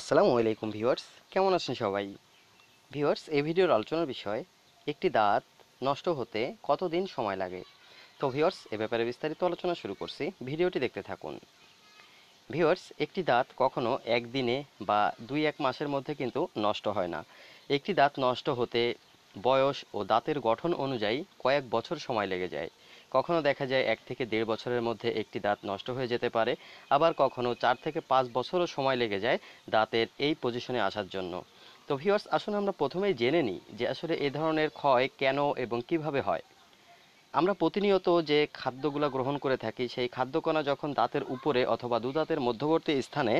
আসসালামু আলাইকুম ভিউয়ার্স কেমন আছেন সবাই ভিউয়ার্স এই ভিডিওর আলোচনার বিষয় একটি দাঁত নষ্ট হতে কতদিন সময় লাগে তো ভিউয়ার্স এ ব্যাপারে বিস্তারিত আলোচনা শুরু করছি ভিডিওটি দেখতে থাকুন ভিউয়ার্স একটি দাঁত কখনো একদিনে বা দুই এক মাসের মধ্যে কিন্তু নষ্ট হয় না একটি দাঁত নষ্ট হতে বয়স ও দাঁতের গঠন অনুযায়ী কয়েক বছর সময় লেগে যায় কখনো দেখা যায় এক থেকে দেড় বছরের মধ্যে একটি দাঁত নষ্ট হয়ে যেতে পারে আবার কখনো চার থেকে পাঁচ বছরও সময় লেগে যায় দাঁতের এই পজিশনে আসার জন্য তো ভিওয়ার্স আসুন আমরা প্রথমেই জেনে নিই যে আসলে এ ধরনের ক্ষয় কেন এবং কিভাবে হয় আমরা প্রতিনিয়ত যে খাদ্যগুলো গ্রহণ করে থাকি সেই খাদ্যকণা যখন দাঁতের উপরে অথবা দুদাঁতের মধ্যবর্তী স্থানে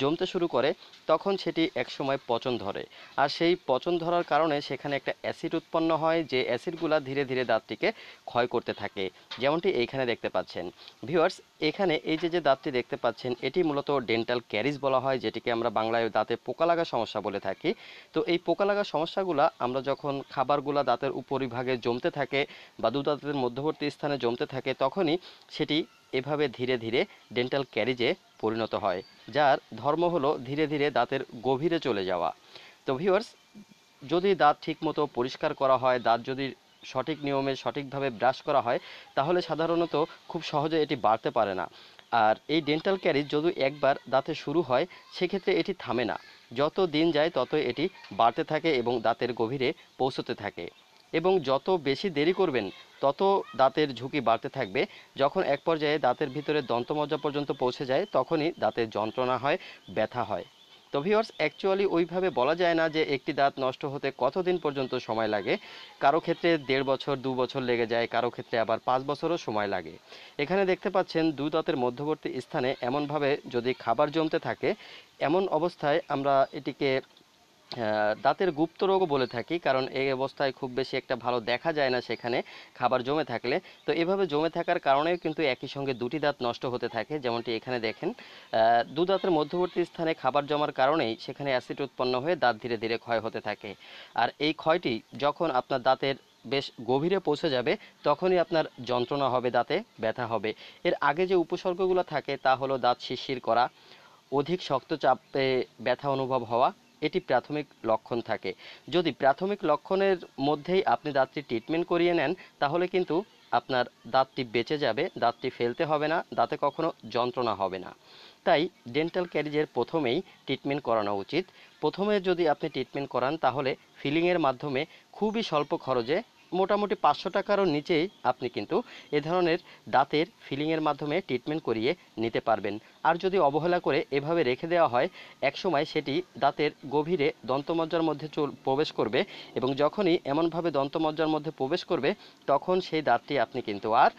জমতে শুরু করে তখন সেটি একসময় পচন ধরে আর সেই পচন ধরার কারণে সেখানে একটা অ্যাসিড উৎপন্ন হয় যে অ্যাসিডগুলো ধীরে ধীরে দাঁতটিকে ক্ষয় করতে থাকে যেমনটি এইখানে দেখতে পাচ্ছেন ভিউয়ার্স এখানে এই যে যে দাঁতটি দেখতে পাচ্ছেন এটি মূলত ডেন্টাল ক্যারিজ বলা হয় যেটিকে আমরা বাংলায় দাঁতে পোকা লাগা সমস্যা বলে থাকি তো এই পোকা লাগা সমস্যাগুলো আমরা যখন খাবারগুলো দাঁতের উপরিভাগে জমতে থাকে বা দুদাঁতের মধ্যবর্তী স্থানে জমতে থাকে তখনই সেটি এভাবে ধীরে ধীরে ডেন্টাল ক্যারিজে পরিণত হয় যার ধর্ম হলো ধীরে ধীরে দাঁতের গভীরে চলে যাওয়া তো ভিওয়ার্স যদি দাঁত ঠিকমতো পরিষ্কার করা হয় দাঁত যদি সঠিক নিয়মে সঠিকভাবে ব্রাশ করা হয় তাহলে সাধারণত খুব সহজে এটি বাড়তে পারে না আর এই ডেন্টাল ক্যারিজ যদি একবার দাঁতে শুরু হয় সেক্ষেত্রে এটি থামে না যত দিন যায় তত এটি বাড়তে থাকে এবং দাঁতের গভীরে পৌঁছতে থাকে এবং যত বেশি দেরি করবেন তত দাঁতের ঝুঁকি বাড়তে থাকবে যখন এক পর্যায়ে দাঁতের ভিতরে দন্তমজ্জা পর্যন্ত পৌঁছে যায় তখনই দাঁতের যন্ত্রণা হয় ব্যথা হয় তো ভিওর্স অ্যাকচুয়ালি ওইভাবে বলা যায় না যে একটি দাঁত নষ্ট হতে কতদিন পর্যন্ত সময় লাগে কারো ক্ষেত্রে দেড় বছর দু বছর লেগে যায় কারো ক্ষেত্রে আবার পাঁচ বছরও সময় লাগে এখানে দেখতে পাচ্ছেন দু দাঁতের মধ্যবর্তী স্থানে এমনভাবে যদি খাবার জমতে থাকে এমন অবস্থায় আমরা এটিকে দাঁতের গুপ্ত রোগও বলে থাকি কারণ এই অবস্থায় খুব বেশি একটা ভালো দেখা যায় না সেখানে খাবার জমে থাকলে তো এভাবে জমে থাকার কারণেও কিন্তু একই সঙ্গে দুটি দাঁত নষ্ট হতে থাকে যেমনটি এখানে দেখেন দু দাঁতের মধ্যবর্তী স্থানে খাবার জমার কারণেই সেখানে অ্যাসিড উৎপন্ন হয়ে দাঁত ধীরে ধীরে ক্ষয় হতে থাকে আর এই ক্ষয়টি যখন আপনার দাঁতের বেশ গভীরে পৌঁছে যাবে তখনই আপনার যন্ত্রণা হবে দাঁতে ব্যথা হবে এর আগে যে উপসর্গগুলো থাকে তা হলো দাঁত শিরশির করা অধিক শক্ত চাপে ব্যথা অনুভব হওয়া এটি প্রাথমিক লক্ষণ থাকে যদি প্রাথমিক লক্ষণের মধ্যেই আপনি দাঁতটি ট্রিটমেন্ট করিয়ে নেন তাহলে কিন্তু আপনার দাঁতটি বেঁচে যাবে দাঁতটি ফেলতে হবে না দাঁতে কখনো যন্ত্রণা হবে না তাই ডেন্টাল ক্যারিজের প্রথমেই ট্রিটমেন্ট করানো উচিত প্রথমে যদি আপনি ট্রিটমেন্ট করান তাহলে ফিলিংয়ের মাধ্যমে খুবই স্বল্প খরচে মোটামুটি পাঁচশো টাকারও নিচেই আপনি কিন্তু এ ধরনের দাঁতের ফিলিংয়ের মাধ্যমে ট্রিটমেন্ট করিয়ে নিতে পারবেন আর যদি অবহেলা করে এভাবে রেখে দেওয়া হয় একসময় সেটি দাঁতের গভীরে দন্তমজ্জার মধ্যে প্রবেশ করবে এবং যখনই এমনভাবে দন্তমজ্জার মধ্যে প্রবেশ করবে তখন সেই দাঁতটি আপনি কিন্তু আর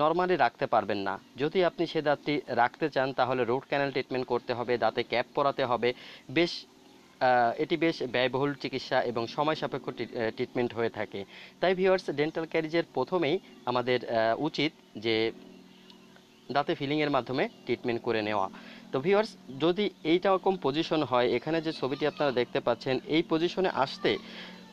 নর্মালি রাখতে পারবেন না যদি আপনি সে দাঁতটি রাখতে চান তাহলে রুট ক্যানেল ট্রিটমেন্ট করতে হবে দাঁতে ক্যাপ পরাতে হবে বেশ এটি বেশ ব্যয়বহুল চিকিৎসা এবং সময় সাপেক্ষ ট্রিটমেন্ট হয়ে থাকে তাই ভিওয়ার্স ডেন্টাল ক্যারিজের প্রথমেই আমাদের উচিত যে দাঁতে ফিলিংয়ের মাধ্যমে ট্রিটমেন্ট করে নেওয়া তো ভিওয়ার্স যদি এইটা রকম পজিশন হয় এখানে যে ছবিটি আপনারা দেখতে পাচ্ছেন এই পজিশনে আসতে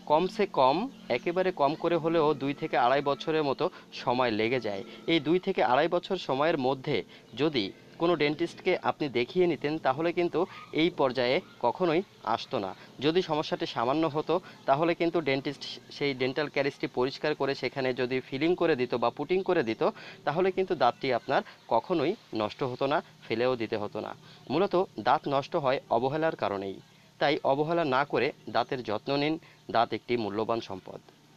কমসে কম একেবারে কম করে হলেও দুই থেকে আড়াই বছরের মতো সময় লেগে যায় এই দুই থেকে আড়াই বছর সময়ের মধ্যে যদি কোনো ডেন্টিস্টকে আপনি দেখিয়ে নিতেন তাহলে কিন্তু এই পর্যায়ে কখনোই আসতো না যদি সমস্যাটি সামান্য হতো তাহলে কিন্তু ডেন্টিস্ট সেই ডেন্টাল ক্যারিসটি পরিষ্কার করে সেখানে যদি ফিলিং করে দিত বা পুটিং করে দিত তাহলে কিন্তু দাঁতটি আপনার কখনোই নষ্ট হতো না ফেলেও দিতে হতো না মূলত দাঁত নষ্ট হয় অবহেলার কারণেই তাই অবহেলা না করে দাঁতের যত্ন নিন দাঁত একটি মূল্যবান সম্পদ